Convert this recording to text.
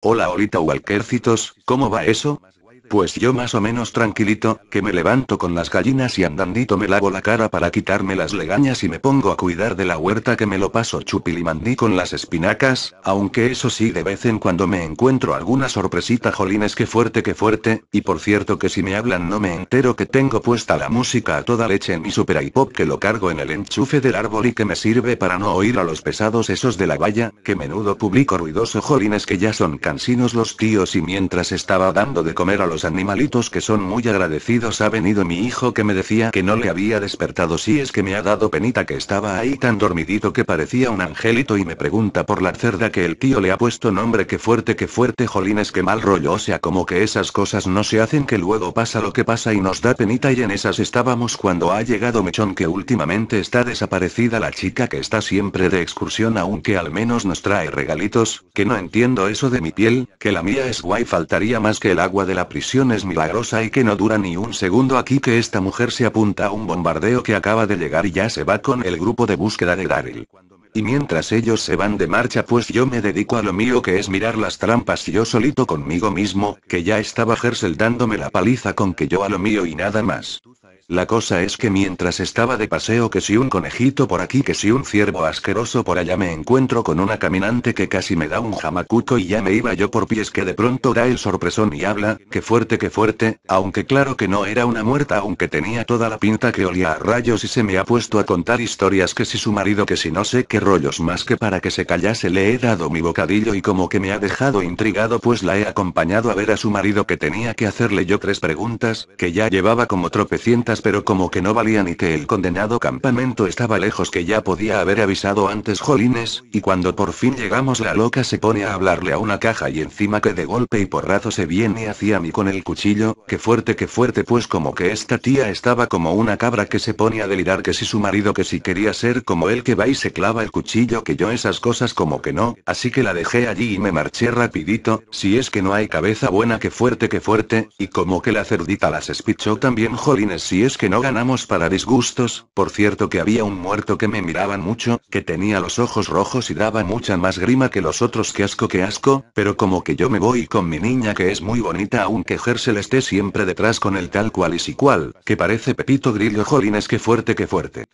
Hola Olita Walkercitos, ¿cómo va eso? Pues yo más o menos tranquilito, que me levanto con las gallinas y andandito me lavo la cara para quitarme las legañas y me pongo a cuidar de la huerta que me lo paso chupilimandí con las espinacas, aunque eso sí de vez en cuando me encuentro alguna sorpresita jolines que fuerte que fuerte, y por cierto que si me hablan no me entero que tengo puesta la música a toda leche en mi super hop que lo cargo en el enchufe del árbol y que me sirve para no oír a los pesados esos de la valla, que menudo publico ruidoso jolines que ya son cansinos los tíos y mientras estaba dando de comer a los animalitos que son muy agradecidos ha venido mi hijo que me decía que no le había despertado si es que me ha dado penita que estaba ahí tan dormidito que parecía un angelito y me pregunta por la cerda que el tío le ha puesto nombre que fuerte que fuerte jolines que mal rollo o sea como que esas cosas no se hacen que luego pasa lo que pasa y nos da penita y en esas estábamos cuando ha llegado Mechón que últimamente está desaparecida la chica que está siempre de excursión aunque al menos nos trae regalitos, que no entiendo eso de mi piel, que la mía es guay faltaría más que el agua de la prisión es milagrosa y que no dura ni un segundo aquí que esta mujer se apunta a un bombardeo que acaba de llegar y ya se va con el grupo de búsqueda de Daryl. Y mientras ellos se van de marcha pues yo me dedico a lo mío que es mirar las trampas y yo solito conmigo mismo, que ya estaba Gersel dándome la paliza con que yo a lo mío y nada más. La cosa es que mientras estaba de paseo que si un conejito por aquí que si un ciervo asqueroso por allá me encuentro con una caminante que casi me da un jamacuco y ya me iba yo por pies que de pronto da el sorpresón y habla, que fuerte que fuerte, aunque claro que no era una muerta aunque tenía toda la pinta que olía a rayos y se me ha puesto a contar historias que si su marido que si no sé qué rollos más que para que se callase le he dado mi bocadillo y como que me ha dejado intrigado pues la he acompañado a ver a su marido que tenía que hacerle yo tres preguntas, que ya llevaba como tropecientas pero como que no valía ni que el condenado campamento estaba lejos que ya podía haber avisado antes Jolines, y cuando por fin llegamos la loca se pone a hablarle a una caja y encima que de golpe y porrazo se viene hacia mí con el cuchillo, que fuerte que fuerte pues como que esta tía estaba como una cabra que se pone a delirar que si su marido que si quería ser como él que va y se clava el cuchillo que yo esas cosas como que no, así que la dejé allí y me marché rapidito, si es que no hay cabeza buena que fuerte que fuerte, y como que la cerdita las espichó también Jolines si es que no ganamos para disgustos, por cierto que había un muerto que me miraba mucho, que tenía los ojos rojos y daba mucha más grima que los otros que asco que asco, pero como que yo me voy con mi niña que es muy bonita aunque Gersel esté siempre detrás con el tal cual y si cual, que parece Pepito Grillo jolines que fuerte que fuerte.